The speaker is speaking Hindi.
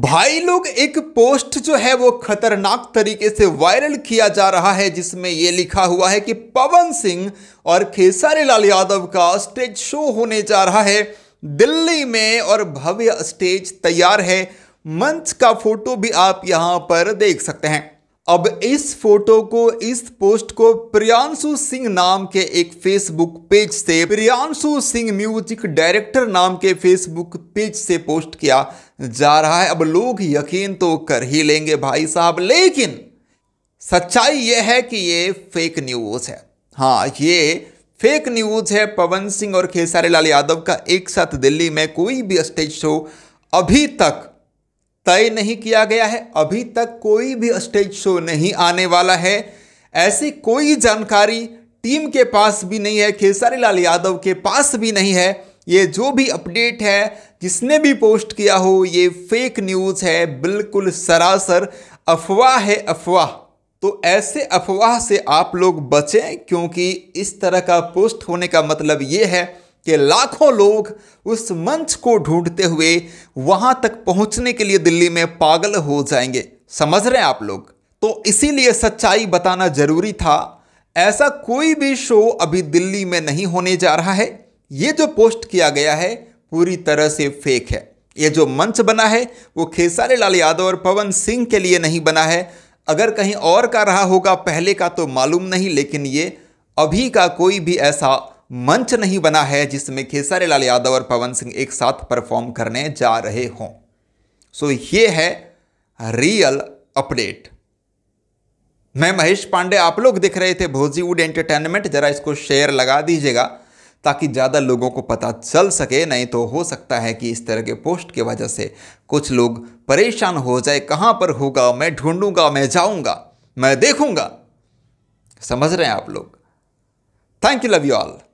भाई लोग एक पोस्ट जो है वो खतरनाक तरीके से वायरल किया जा रहा है जिसमें ये लिखा हुआ है कि पवन सिंह और खेसारी लाल यादव का स्टेज शो होने जा रहा है दिल्ली में और भव्य स्टेज तैयार है मंच का फोटो भी आप यहां पर देख सकते हैं अब इस फोटो को इस पोस्ट को प्रियांशु सिंह नाम के एक फेसबुक पेज से प्रियांशु सिंह म्यूजिक डायरेक्टर नाम के फेसबुक पेज से पोस्ट किया जा रहा है अब लोग यकीन तो कर ही लेंगे भाई साहब लेकिन सच्चाई यह है कि ये फेक न्यूज़ है हाँ ये फेक न्यूज़ है पवन सिंह और खेसारी लाल यादव का एक साथ दिल्ली में कोई भी स्टेज शो अभी तक तय नहीं किया गया है अभी तक कोई भी स्टेज शो नहीं आने वाला है ऐसी कोई जानकारी टीम के पास भी नहीं है खेसारी लाल यादव के पास भी नहीं है ये जो भी अपडेट है जिसने भी पोस्ट किया हो ये फेक न्यूज़ है बिल्कुल सरासर अफवाह है अफवाह तो ऐसे अफवाह से आप लोग बचें क्योंकि इस तरह का पोस्ट होने का मतलब ये है कि लाखों लोग उस मंच को ढूंढते हुए वहां तक पहुंचने के लिए दिल्ली में पागल हो जाएंगे समझ रहे हैं आप लोग तो इसीलिए सच्चाई बताना जरूरी था ऐसा कोई भी शो अभी दिल्ली में नहीं होने जा रहा है ये जो पोस्ट किया गया है पूरी तरह से फेक है ये जो मंच बना है वो खेसारी लाल यादव और पवन सिंह के लिए नहीं बना है अगर कहीं और का रहा होगा पहले का तो मालूम नहीं लेकिन ये अभी का कोई भी ऐसा मंच नहीं बना है जिसमें खेसारी लाल यादव और पवन सिंह एक साथ परफॉर्म करने जा रहे हों सो ये है रियल अपडेट मैं महेश पांडे आप लोग देख रहे थे भोजीवुड एंटरटेनमेंट जरा इसको शेयर लगा दीजिएगा ताकि ज़्यादा लोगों को पता चल सके नहीं तो हो सकता है कि इस तरह के पोस्ट की वजह से कुछ लोग परेशान हो जाए कहाँ पर होगा मैं ढूंढूंगा मैं जाऊँगा मैं देखूँगा समझ रहे हैं आप लोग thank you love you all